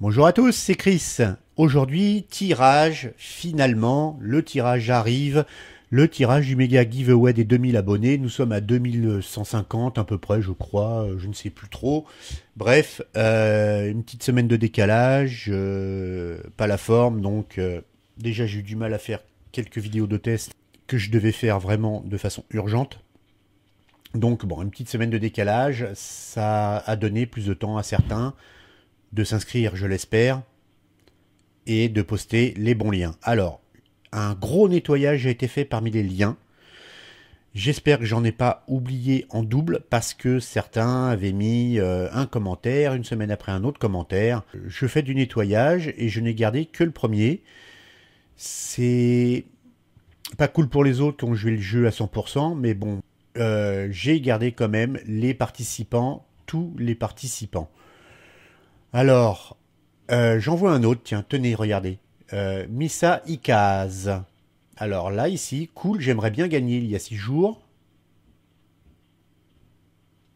Bonjour à tous, c'est Chris. Aujourd'hui, tirage, finalement, le tirage arrive. Le tirage du méga giveaway des 2000 abonnés, nous sommes à 2150 à peu près, je crois, je ne sais plus trop. Bref, euh, une petite semaine de décalage, euh, pas la forme, donc euh, déjà j'ai eu du mal à faire quelques vidéos de test que je devais faire vraiment de façon urgente. Donc bon, une petite semaine de décalage, ça a donné plus de temps à certains de s'inscrire, je l'espère, et de poster les bons liens. Alors, un gros nettoyage a été fait parmi les liens. J'espère que j'en ai pas oublié en double parce que certains avaient mis euh, un commentaire une semaine après un autre commentaire. Je fais du nettoyage et je n'ai gardé que le premier. C'est pas cool pour les autres qui ont joué le jeu à 100%, mais bon, euh, j'ai gardé quand même les participants, tous les participants. Alors, euh, j'envoie un autre. Tiens, tenez, regardez. Euh, Missa Ikaz. Alors là, ici, cool, j'aimerais bien gagner. Il y a six jours.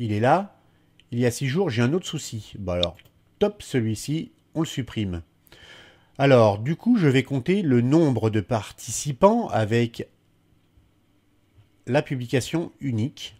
Il est là. Il y a six jours, j'ai un autre souci. Bon alors, top celui-ci, on le supprime. Alors, du coup, je vais compter le nombre de participants avec la publication unique.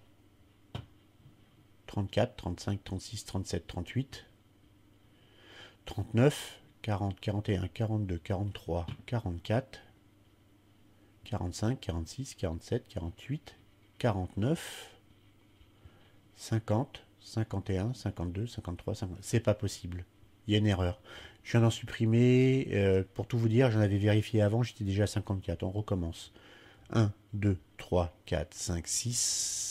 34, 35, 36, 37, 38, 39, 40, 41, 42, 43, 44, 45, 46, 47, 48, 49, 50, 51, 52, 53, 50. C'est pas possible. Il y a une erreur. Je viens d'en supprimer. Euh, pour tout vous dire, j'en avais vérifié avant, j'étais déjà à 54. On recommence. 1, 2, 3, 4, 5, 6.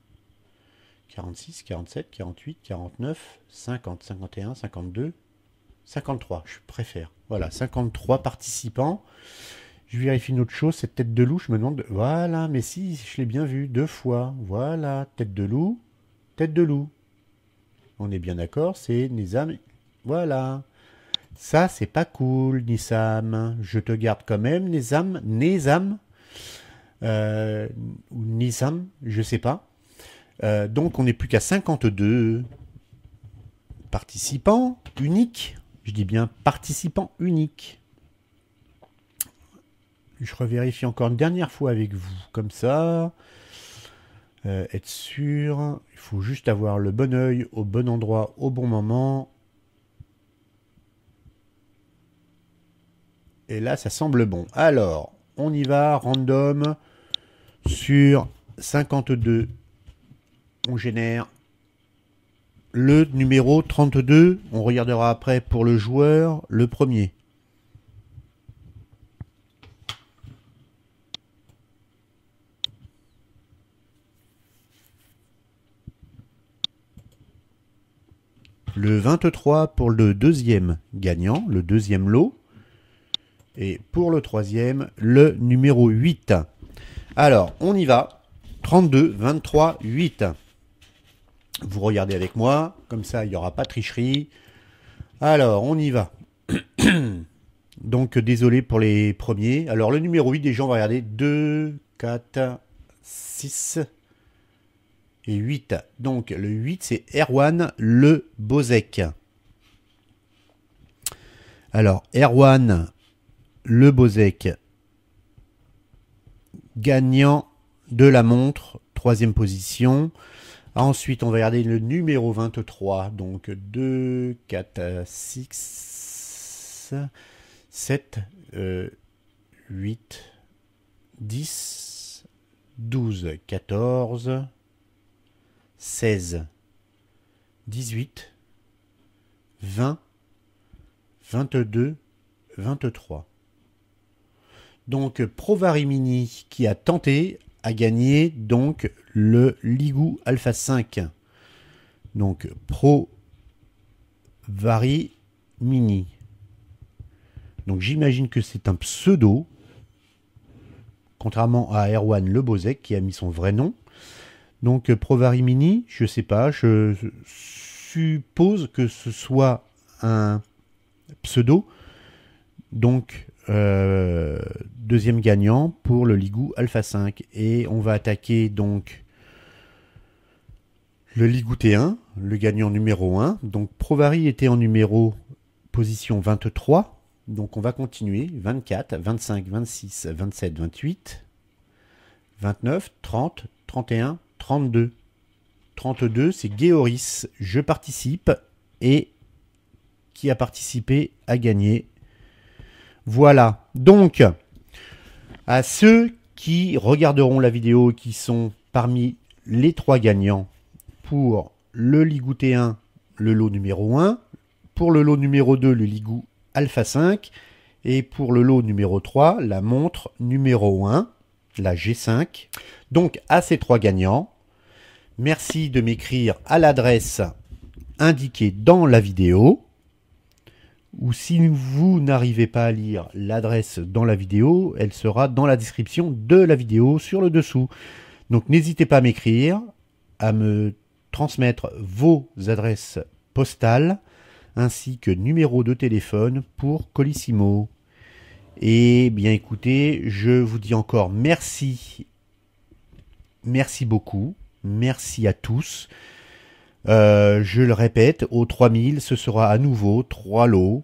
46, 47, 48, 49, 50, 51, 52, 53, je préfère. Voilà, 53 participants. Je vérifie une autre chose, cette tête de loup, je me demande... Voilà, mais si, je l'ai bien vu, deux fois. Voilà, tête de loup, tête de loup. On est bien d'accord, c'est Nizam. Voilà. Ça, c'est pas cool, Nizam. Je te garde quand même, Nizam. Nizam. Euh, je sais pas. Euh, donc on n'est plus qu'à 52 participants uniques. Je dis bien participants uniques. Je revérifie encore une dernière fois avec vous, comme ça. Euh, être sûr, il faut juste avoir le bon œil au bon endroit au bon moment. Et là, ça semble bon. Alors, on y va, random, sur 52 on génère le numéro 32. On regardera après pour le joueur le premier. Le 23 pour le deuxième gagnant, le deuxième lot. Et pour le troisième, le numéro 8. Alors, on y va. 32, 23, 8. Vous regardez avec moi, comme ça il n'y aura pas de tricherie. Alors, on y va. Donc, désolé pour les premiers. Alors, le numéro 8, déjà, on va regarder 2, 4, 6 et 8. Donc, le 8, c'est Erwan Le Alors, Erwan Le gagnant de la montre, troisième position. Ensuite, on va regarder le numéro 23. Donc 2, 4, 6, 7, 8, 10, 12, 14, 16, 18, 20, 22, 23. Donc Provarimini qui a tenté a gagné donc le Ligou Alpha 5. Donc Pro Vari Mini. Donc j'imagine que c'est un pseudo, contrairement à Erwan Le qui a mis son vrai nom. Donc Provari Mini, je sais pas, je suppose que ce soit un pseudo. Donc euh, deuxième gagnant pour le Ligou Alpha 5. Et on va attaquer donc le Ligou T1, le gagnant numéro 1. Donc Provari était en numéro position 23. Donc on va continuer. 24, 25, 26, 27, 28, 29, 30, 31, 32. 32, c'est Géoris. Je participe et qui a participé a gagné voilà. Donc, à ceux qui regarderont la vidéo, qui sont parmi les trois gagnants pour le t 1, le lot numéro 1, pour le lot numéro 2, le Ligou Alpha 5, et pour le lot numéro 3, la montre numéro 1, la G5. Donc, à ces trois gagnants, merci de m'écrire à l'adresse indiquée dans la vidéo ou si vous n'arrivez pas à lire l'adresse dans la vidéo, elle sera dans la description de la vidéo sur le dessous. Donc n'hésitez pas à m'écrire, à me transmettre vos adresses postales ainsi que numéro de téléphone pour Colissimo. Et bien écoutez, je vous dis encore merci. Merci beaucoup. Merci à tous. Euh, je le répète, aux 3000, ce sera à nouveau 3 lots.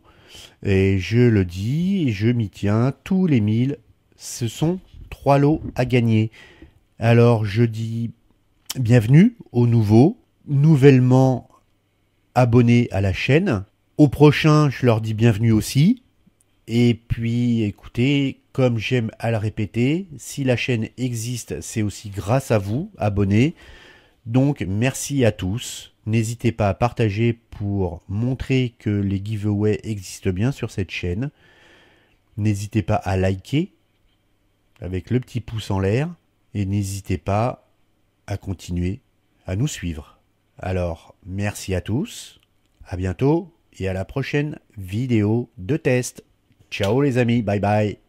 Et je le dis, je m'y tiens, tous les 1000, ce sont 3 lots à gagner. Alors je dis bienvenue aux nouveaux, nouvellement abonnés à la chaîne. Au prochain, je leur dis bienvenue aussi. Et puis écoutez, comme j'aime à le répéter, si la chaîne existe, c'est aussi grâce à vous, abonnés. Donc merci à tous. N'hésitez pas à partager pour montrer que les giveaways existent bien sur cette chaîne. N'hésitez pas à liker avec le petit pouce en l'air et n'hésitez pas à continuer à nous suivre. Alors, merci à tous, à bientôt et à la prochaine vidéo de test. Ciao les amis, bye bye